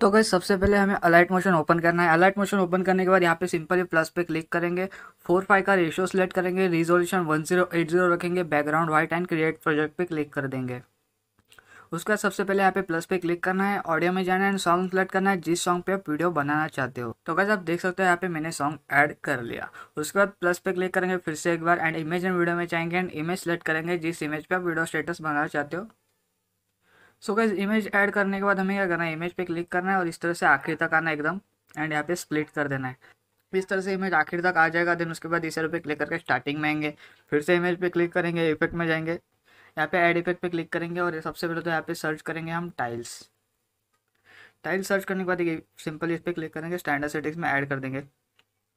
तो गई सबसे पहले हमें अलाइट मोशन ओपन करना है अलाइट मोशन ओपन करने के बाद यहाँ पे सिंपल प्लस पे क्लिक करेंगे फोर फाइव का रेशियो सेलेक्ट करेंगे resolution one zero eight zero रखेंगे background white and create project पे क्लिक कर देंगे उसके बाद सबसे पहले यहाँ पे प्लस पे क्लिक करना है ऑडियो में जाना है एंड सॉन्ग सेलेक्ट करना है जिस सॉन्ग पे आप वीडियो बनाना चाहते हो तो गैस आप देख सकते हो यहाँ पे मैंने सॉन्ग ऐड कर लिया उसके बाद प्लस पे क्लिक करेंगे फिर से एक बार एंड इमेज एंड वीडियो में जाएंगे एंड इमेज सेलेक्ट करेंगे जिस इमेज पे आप वीडियो स्टेटस बनाना चाहते हो सो गाइज इमेज ऐड करने के बाद हमें क्या करना है इमेज पे क्लिक करना है और इस तरह से आखिर तक आना एकदम एंड यहाँ पे स्प्लिट कर देना है इस तरह से इमेज आखिर तक आ जाएगा देन उसके बाद इस पे क्लिक करके स्टार्टिंग में आएंगे फिर से इमेज पे क्लिक करेंगे इफेक्ट में जाएंगे यहाँ पे एड इफेक्ट पे क्लिक करेंगे और सबसे पहले तो यहाँ पे सर्च करेंगे हम टाइल्स टाइल्स सर्च करने के बाद सिंपल इस पर क्लिक करेंगे स्टैंडर्ड सेटिंग्स में ऐड कर देंगे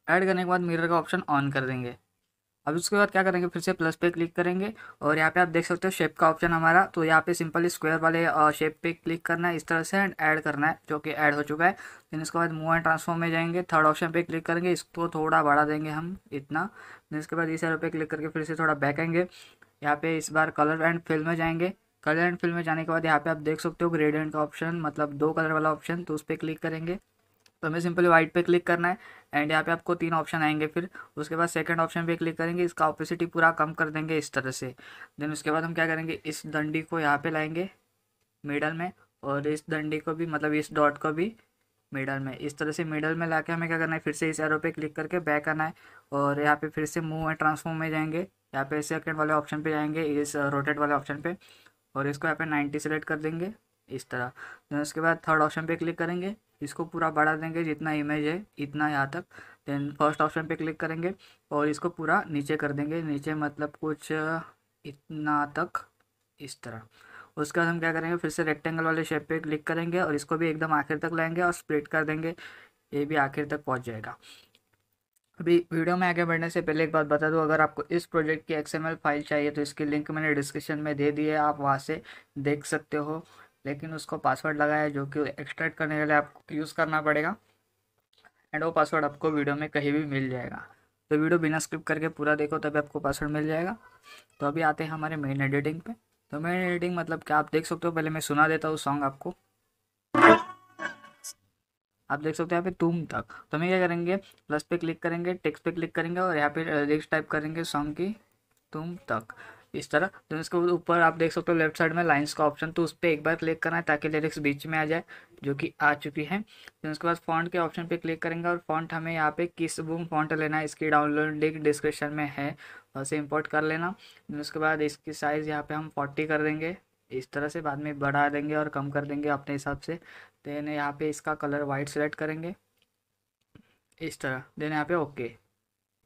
ऐड करने के बाद मिरर का ऑप्शन ऑन कर देंगे अब उसके बाद क्या करेंगे फिर से प्लस पे क्लिक करेंगे और यहाँ पे आप देख सकते हो शेप का ऑप्शन हमारा तो यहाँ पे सिंपली स्क्वायर वाले शेप पे क्लिक करना है इस तरह से एंड ऐड करना है जो कि ऐड हो चुका है देन इसके बाद मूव एंड ट्रांसफॉर्म में जाएंगे थर्ड ऑप्शन पे क्लिक करेंगे इसको थोड़ा बढ़ा देंगे हम इतना देन इसके बाद इस एरो पे क्लिक करके फिर से थोड़ा बैक आएंगे यहाँ पे इस बार कलर एंड फिल में जाएंगे कलर एंड फिल में जाने के बाद यहाँ पे आप देख सकते हो ग्रेडियंट का ऑप्शन मतलब दो कलर वाला ऑप्शन तो उस पर क्लिक करेंगे तो हमें सिंपली वाइट पे क्लिक करना है एंड यहाँ पे आपको तीन ऑप्शन आएंगे फिर उसके बाद सेकंड ऑप्शन पे क्लिक करेंगे इसका ऑपोसिटी पूरा कम कर देंगे इस तरह से देन उसके बाद हम क्या करेंगे इस डंडी को यहाँ पे लाएंगे मिडल में और इस डंडी को भी मतलब इस डॉट को भी मिडल में इस तरह से मिडल में ला हमें क्या करना है फिर से इस एरो पे क्लिक करके बैक आना है और यहाँ पर फिर से मूव एंड ट्रांसफॉर्म में जाएंगे यहाँ पे सेकेंड वाले ऑप्शन पर जाएंगे इस रोटेट uh, वाले ऑप्शन पर और इसको यहाँ पे नाइन्टी सेलेक्ट कर देंगे इस तरह देन उसके बाद थर्ड ऑप्शन पे क्लिक करेंगे इसको पूरा बढ़ा देंगे जितना इमेज है इतना यहाँ तक देन फर्स्ट ऑप्शन पे क्लिक करेंगे और इसको पूरा नीचे कर देंगे नीचे मतलब कुछ इतना तक इस तरह उसके बाद हम क्या करेंगे फिर से रेक्टेंगल वाले शेप पे क्लिक करेंगे और इसको भी एकदम आखिर तक लाएंगे और स्प्लिट कर देंगे ये भी आखिर तक पहुँच जाएगा अभी वीडियो में आगे बढ़ने से पहले एक बात बता दूं अगर आपको इस प्रोजेक्ट की एक्सएमएल फाइल चाहिए तो इसकी लिंक मैंने डिस्क्रिप्शन में दे दी है आप वहाँ से देख सकते हो लेकिन उसको पासवर्ड लगाया जो कि एक्सट्रैक्ट करने के लिए आपको यूज़ करना पड़ेगा एंड वो पासवर्ड आपको वीडियो में कहीं भी मिल जाएगा तो वीडियो बिना स्क्रिप करके पूरा देखो तभी आपको पासवर्ड मिल जाएगा तो अभी आते हैं हमारे मेन एडिटिंग पे तो मेन एडिटिंग मतलब क्या आप देख सकते हो पहले मैं सुना देता हूँ सॉन्ग आपको आप देख सकते हो यहाँ पे तुम तक तो हम क्या करेंगे प्लस पे क्लिक करेंगे टेक्स्ट पे क्लिक करेंगे और यहाँ पे लिरिक्स uh, टाइप करेंगे सॉन्ग की तुम तक इस तरह तो इसके ऊपर आप देख सकते हो लेफ्ट साइड में लाइन्स का ऑप्शन तो उस पर एक बार क्लिक करना है ताकि लिरिक्स बीच में आ जाए जो कि आ चुकी है तो उसके बाद फॉन्ट के ऑप्शन पे क्लिक करेंगे और फॉन्ट हमें यहाँ पे किस बुम फॉन्ट लेना है इसकी डाउनलोड लिंक डिस्क्रिप्शन में है वैसे से इम्पोर्ट कर लेना तो उसके बाद इसकी साइज़ यहाँ पे हम फोर्टी कर देंगे इस तरह से बाद में बढ़ा देंगे और कम कर देंगे अपने हिसाब से देन यहाँ पे इसका कलर वाइट सेलेक्ट करेंगे इस तरह देन यहाँ पे ओके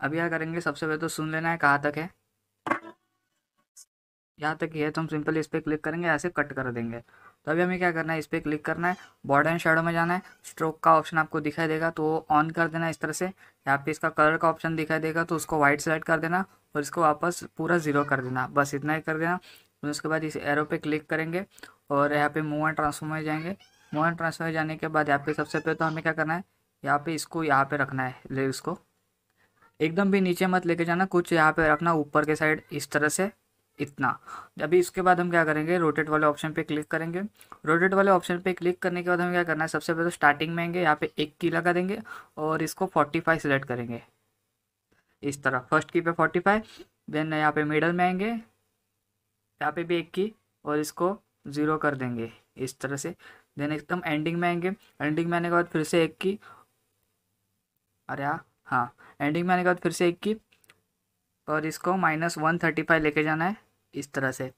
अभी यहाँ करेंगे सबसे पहले तो सुन लेना है कहाँ तक है यहाँ तक ये तो हम सिंपल इस पर क्लिक करेंगे ऐसे कट कर देंगे तो अभी हमें क्या करना है इस पर क्लिक करना है बॉर्डर एंड शेडो में जाना है स्ट्रोक का ऑप्शन आपको दिखाई देगा तो ऑन कर देना इस तरह से यहाँ पे इसका कलर का ऑप्शन दिखाई देगा तो उसको वाइट सेलेक्ट कर देना और इसको वापस पूरा ज़ीरो कर देना बस इतना ही कर देना तो उसके बाद इस एरो पे क्लिक करेंगे और यहाँ पे मूव एंड ट्रांसफॉर्म में जाएंगे मूव एंड ट्रांसफॉर्म में जाने के बाद यहाँ पे सबसे पहले तो हमें क्या करना है यहाँ पे इसको यहाँ पे रखना है ले उसको एकदम भी नीचे मत लेके जाना कुछ यहाँ पे रखना ऊपर के साइड इस तरह से इतना अभी इसके बाद हम क्या करेंगे रोटेट वाले ऑप्शन पे क्लिक करेंगे रोटेट वाले ऑप्शन पे क्लिक करने के बाद हमें क्या करना है सबसे पहले स्टार्टिंग तो में आएंगे यहाँ पे एक की लगा देंगे और इसको फोर्टी फाइव सिलेक्ट करेंगे इस तरह फर्स्ट की पे फोर्टी फाइव देन यहाँ पे मिडल में आएंगे यहाँ पे भी एक की और इसको ज़ीरो कर देंगे इस तरह से देन एकदम एंडिंग में आएंगे एंडिंग में आने के बाद फिर से एक की अरे हाँ एंडिंग में आने के बाद फिर से एक की और इसको माइनस वन थर्टी फाइव लेके जाना है इस तरह से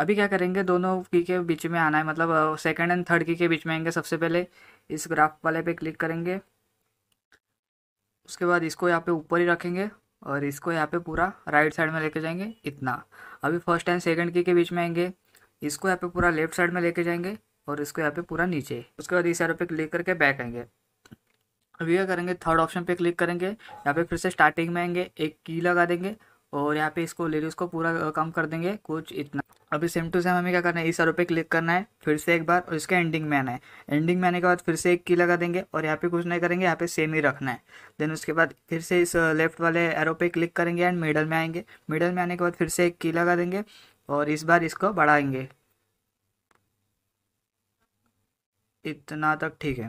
अभी क्या करेंगे दोनों की के बीच में आना है मतलब सेकंड एंड थर्ड की के बीच में आएंगे सबसे पहले इस ग्राफ वाले पे क्लिक करेंगे उसके बाद इसको यहाँ पे ऊपर ही रखेंगे और इसको यहाँ पे पूरा राइट साइड में लेके जाएंगे इतना अभी फर्स्ट एंड सेकंड की के बीच में आएंगे इसको यहाँ पे पूरा लेफ्ट साइड में लेके जाएंगे और इसको यहाँ पे पूरा नीचे उसके बाद इस एरो पे क्लिक करके बैक आएंगे अभी क्या करेंगे थर्ड ऑप्शन पे क्लिक करेंगे यहाँ पे फिर से स्टार्टिंग में आएंगे एक की लगा देंगे और यहाँ पे इसको ले लीजिए उसको पूरा कम कर देंगे कुछ इतना अभी सेम टू सेम हमें क्या करना है इस आरोप पे क्लिक करना है फिर से एक बार और इसका एंडिंग में आना है एंडिंग में आने के बाद फिर से एक की लगा देंगे और यहाँ पे कुछ नहीं करेंगे यहाँ पे सेम ही रखना है देन उसके बाद फिर से इस लेफ्ट वाले एरो पे क्लिक करेंगे एंड मिडल में आएंगे मिडल में आने के बाद फिर से एक की लगा देंगे और इस बार इसको बढ़ाएंगे इतना तक ठीक है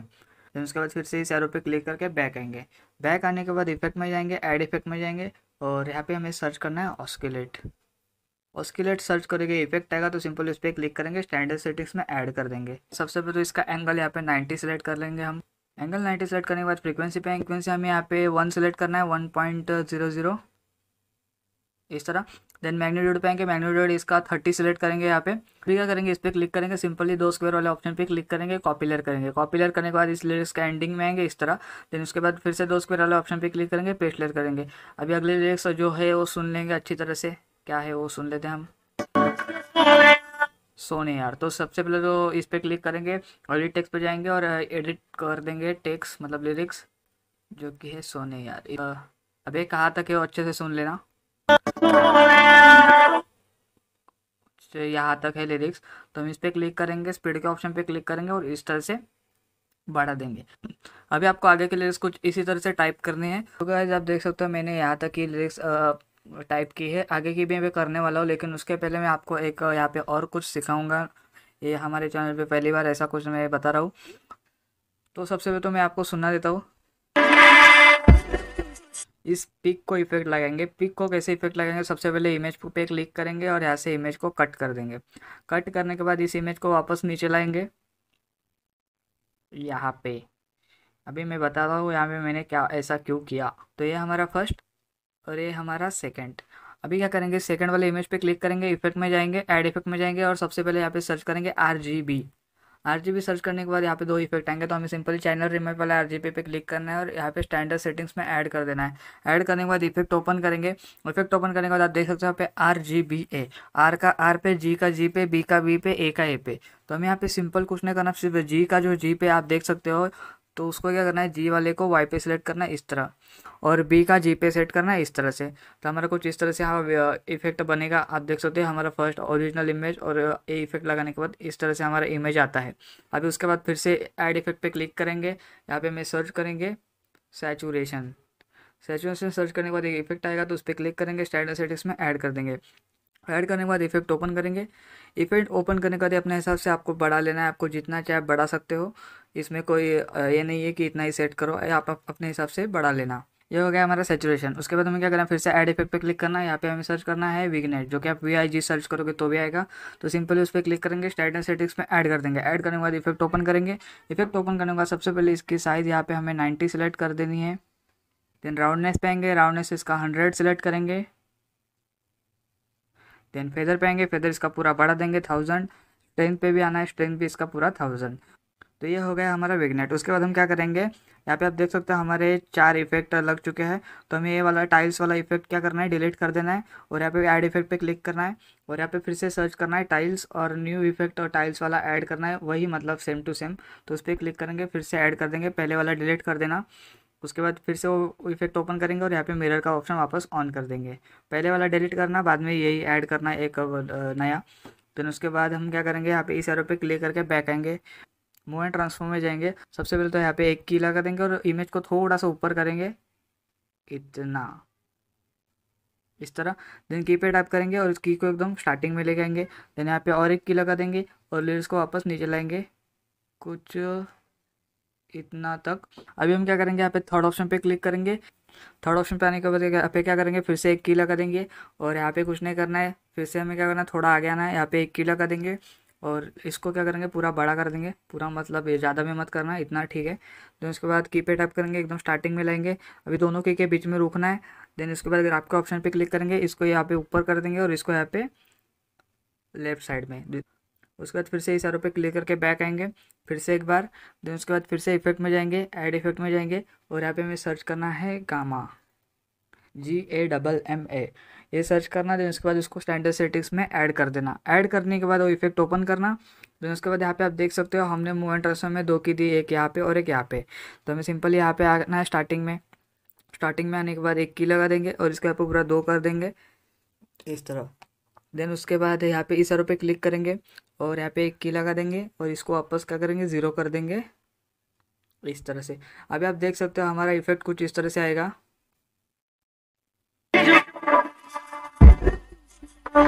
देन उसके बाद फिर से इस एरो पे क्लिक करके बैक आएंगे बैक आने के बाद इफेक्ट में जाएंगे ऐड इफेक्ट में जाएंगे और यहाँ पे हमें सर्च करना है ऑस्किलेट ऑस्किलेट सर्च करेंगे इफेक्ट आएगा तो सिंपल इस पर क्लिक करेंगे स्टैंडर्ड सेटिंग्स में ऐड कर देंगे सबसे पहले तो इसका एंगल यहाँ पे 90 सेलेक्ट कर लेंगे हम एंगल 90 सेलेक्ट करने के बाद फ्रीक्वेंसी पे फ्रिक्वेंसी हमें यहाँ पे वन सेलेक्ट करना है वन पॉइंट जीरो जीरो इस तरह देन मैग्नीट्यूड पे आएंगे मैग्नीट्यूड इसका थर्टी सेलेक्ट करेंगे यहाँ पे फिर क्या करेंगे इस पर क्लिक करेंगे सिंपली दो स्क्वायर वाले ऑप्शन पे क्लिक करेंगे कॉपी लेयर करेंगे कॉपी लेयर करने के बाद इस लेयर का एंडिंग में आएंगे इस तरह देन उसके बाद फिर से दो स्क्वायर वाले ऑप्शन पे क्लिक करेंगे पेस्ट लेयर करेंगे अभी अगले लिरिक्स जो है वो सुन लेंगे अच्छी तरह से क्या है वो सुन लेते हैं हम सोने यार तो सबसे पहले तो इस पर क्लिक करेंगे ऑडिट टेक्स पर जाएंगे और एडिट कर देंगे टेक्स मतलब लिरिक्स जो कि है सोने यार अभी कहा था कि वो अच्छे से सुन लेना यहाँ तक है लिरिक्स तो हम इस पर क्लिक करेंगे स्पीड के ऑप्शन पे क्लिक करेंगे और इस तरह से बढ़ा देंगे अभी आपको आगे के लिरिक्स कुछ इसी तरह से टाइप करने हैं तो गाइज आप देख सकते हो मैंने यहाँ तक ये लिरिक्स टाइप की है आगे की भी मैं करने वाला हूँ लेकिन उसके पहले मैं आपको एक यहाँ पे और कुछ सिखाऊंगा ये हमारे चैनल पर पहली बार ऐसा कुछ मैं बता रहा हूँ तो सबसे पहले तो मैं आपको सुना देता हूँ इस पिक को इफेक्ट लगाएंगे पिक को कैसे इफेक्ट लगाएंगे सबसे पहले इमेज पे क्लिक करेंगे और यहाँ से इमेज को कट कर देंगे कट करने के बाद इस इमेज को वापस नीचे लाएंगे यहाँ पे अभी मैं बता रहा हूँ यहाँ पे मैंने क्या ऐसा क्यों किया तो ये हमारा फर्स्ट और ये हमारा सेकंड अभी क्या करेंगे सेकंड वाले इमेज पे क्लिक करेंगे इफेक्ट में जाएंगे एड इफेक्ट में जाएंगे और सबसे पहले यहाँ पे सर्च करेंगे R G B R search करने के बाद यहाँ पे दो इफेक्ट आएंगे तो हमें सिंपली चैनल रिमेप वाला आर पे क्लिक करना है और यहाँ पे स्टैंडर्ड सेटिंग्स में ऐड कर देना है ऐड करने के बाद इफेक्ट ओपन करेंगे इफेक्ट ओपन करने के बाद आप देख सकते हो यहाँ पे R G B A R का आर पे जी का जी पे बी का बी पे ए का ए पे तो हमें यहाँ पे सिंपल कुछ नहीं करना सिर्फ जी का जो जी पे आप देख सकते हो तो उसको क्या करना है जी वाले को वाई पे सेलेक्ट करना है इस तरह और बी का जी पे सेट करना है इस तरह से तो हमारा कुछ इस तरह से हमारा इफेक्ट बनेगा आप देख सकते हैं हमारा फर्स्ट ओरिजिनल इमेज और ए इफेक्ट लगाने के बाद इस तरह से हमारा इमेज आता है अभी उसके बाद फिर से एड इफेक्ट पर क्लिक करेंगे यहाँ पर हमें सर्च करेंगे सैचुरेशन सैचुरेशन सर्च करने के बाद एक इफेक्ट आएगा तो उस पर क्लिक करेंगे स्टैंडर्ड सेटिंग्स में ऐड कर देंगे ऐड करने के बाद इफेक्ट ओपन करेंगे इफेक्ट ओपन करने के बाद अपने हिसाब से आपको बढ़ा लेना है आपको जितना चाहे बढ़ा सकते हो इसमें कोई ये नहीं है कि इतना ही सेट करो आप अपने हिसाब से बढ़ा लेना ये हो गया हमारा सेचुरेशन उसके बाद हमें क्या करना फिर से एड इफेक्ट पे क्लिक करना है यहाँ पे हमें सर्च करना है विगनेट जो कि आप वी आई जी सर्च करोगे तो भी आएगा तो सिंपली उस पर क्लिक करेंगे स्टाइट सेटिंग्स में ऐड कर देंगे ऐड करने के बाद इफेक्ट ओपन करेंगे इफेक्ट ओपन करने के बाद सबसे पहले इसकी साइज़ यहाँ पे हमें नाइन्टी सेलेक्ट कर देनी है देन राउंडनेस पे आएंगे राउंडनेस इसका हंड्रेड सेलेक्ट करेंगे देन फेदर पे आएंगे फेदर इसका पूरा बढ़ा देंगे थाउजेंड स्ट्रेंथ पे भी आना है स्ट्रेंथ भी इसका पूरा थाउजेंड तो ये हो गया हमारा विग्नेट उसके बाद हम क्या करेंगे यहाँ पे आप देख सकते हैं हमारे चार इफेक्ट लग चुके हैं तो हमें ये वाला टाइल्स वाला इफेक्ट क्या करना है डिलीट कर देना है और यहाँ पे ऐड इफेक्ट पे क्लिक करना है और यहाँ पे फिर से सर्च करना है टाइल्स और न्यू इफेक्ट और टाइल्स वाला ऐड करना है वही मतलब सेम टू सेम तो उस पर क्लिक करेंगे फिर से ऐड कर देंगे पहले वाला डिलीट कर देना उसके बाद फिर से वो इफेक्ट ओपन करेंगे और यहाँ पे मिरर का ऑप्शन वापस ऑन कर देंगे पहले वाला डिलीट करना बाद में यही ऐड करना एक नया फिर उसके बाद हम क्या करेंगे यहाँ पे इस एरो पे क्लिक करके बैक आएंगे मूव एंड ट्रांसफॉर्म में जाएंगे सबसे पहले तो यहाँ पे एक की लगा देंगे और इमेज को थोड़ा सा ऊपर करेंगे इतना इस तरह देन की पे टाइप करेंगे और इस की को एकदम स्टार्टिंग में लेके आएंगे देन यहाँ पे और एक की लगा देंगे और लिरिक्स को वापस नीचे लाएंगे कुछ इतना तक अभी हम क्या करेंगे यहाँ पे थर्ड ऑप्शन पे क्लिक करेंगे थर्ड ऑप्शन पे आने के बाद यहाँ पे क्या करेंगे फिर से एक कीला करेंगे और यहाँ पे कुछ नहीं करना है फिर से हमें क्या करना है थोड़ा आगे आना है यहाँ पे एक कीला देंगे और इसको क्या करेंगे पूरा बड़ा कर देंगे पूरा मतलब ये ज़्यादा भी मत करना इतना ठीक है देन उसके बाद की पे टाइप करेंगे एकदम स्टार्टिंग में लाएंगे अभी दोनों के के बीच में रुकना है देन इसके बाद अगर आपके ऑप्शन पे क्लिक करेंगे इसको यहाँ पे ऊपर कर देंगे और इसको यहाँ पे लेफ्ट साइड में उसके बाद फिर से इस एरो पे क्लिक करके बैक आएंगे फिर से एक बार देन उसके बाद फिर से इफेक्ट में जाएंगे ऐड इफेक्ट में जाएंगे और यहाँ पे हमें सर्च करना है gamma G A double M A ये सर्च करना देन उसके बाद उसको स्टैंडर्ड सेटिंग्स में ऐड कर देना ऐड करने के बाद वो इफेक्ट ओपन करना देन उसके बाद यहाँ पे आप देख सकते हो हमने मूवमेंट रसम में दो की दी एक यहाँ पे और एक यहाँ पे तो हमें सिंपली यहाँ पे आना है स्टार्टिंग में स्टार्टिंग में आने के बाद एक की लगा देंगे और इसके यहाँ पर पूरा दो कर देंगे इस तरह देन उसके बाद यहाँ पे इस एरो पे क्लिक करेंगे और यहाँ पे एक की लगा देंगे और इसको वापस क्या करेंगे ज़ीरो कर देंगे इस तरह से अभी आप देख सकते हो हमारा इफेक्ट कुछ इस तरह से आएगा Oh,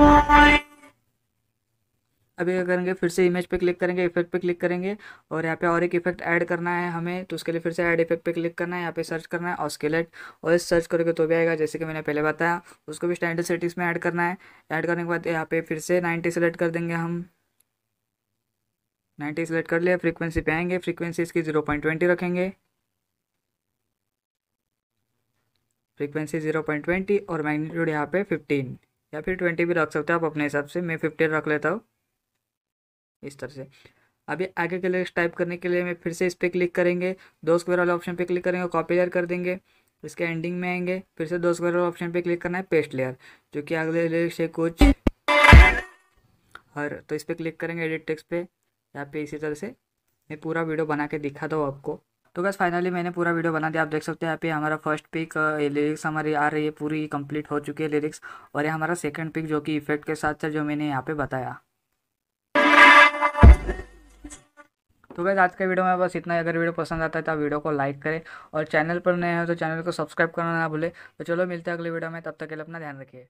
अभी क्या करेंगे फिर से इमेज पे क्लिक करेंगे इफेक्ट पे क्लिक करेंगे और यहाँ पे और एक इफेक्ट ऐड करना है हमें तो उसके लिए फिर से ऐड इफेक्ट पे क्लिक करना है यहाँ पे सर्च करना है और स्केलेट और इस सर्च करोगे तो भी आएगा जैसे कि मैंने पहले बताया उसको भी स्टैंडर्ड सेटिंग्स में ऐड करना है ऐड करने के बाद यहाँ पे फिर से नाइन्टी सेलेक्ट कर देंगे हम नाइन्टी सेलेक्ट कर लिया फ्रीक्वेंसी पे आएंगे फ्रीक्वेंसी इसकी जीरो पॉइंट ट्वेंटी रखेंगे फ्रीक्वेंसी जीरो पॉइंट ट्वेंटी और मैग्नीट्यूड यहाँ पे फिफ्टीन या फिर ट्वेंटी भी रख सकते हो आप अपने हिसाब से मैं फिफ्टीन रख लेता हूँ इस तरह से अभी आगे के लिए टाइप करने के लिए मैं फिर से इस पर क्लिक करेंगे दो स्क्वायर वाले ऑप्शन पे क्लिक करेंगे कॉपी लेयर कर देंगे इसके एंडिंग में आएंगे फिर से दो स्क्वायर वाले ऑप्शन पे क्लिक करना है पेस्ट लेयर जो कि अगले लिरिक्स है कुछ और तो इस पर क्लिक करेंगे एडिट टेक्स पे यहाँ पे इसी तरह से मैं पूरा वीडियो बना के दिखा दो आपको तो बस फाइनली मैंने पूरा वीडियो बना दिया आप देख सकते हैं यहाँ पे हमारा फर्स्ट पिक लिरिक्स हमारी आ रही है पूरी कंप्लीट हो चुकी है लिरिक्स और ये हमारा सेकंड पिक जो कि इफेक्ट के साथ जो मैंने यहाँ पे बताया तो बस आज के वीडियो में बस इतना ही अगर वीडियो पसंद आता है तो वीडियो को लाइक करें और चैनल पर नए हो तो चैनल को सब्सक्राइब करना ना भूले तो चलो मिलते हैं अगले वीडियो में तब तक के लिए अपना ध्यान रखिए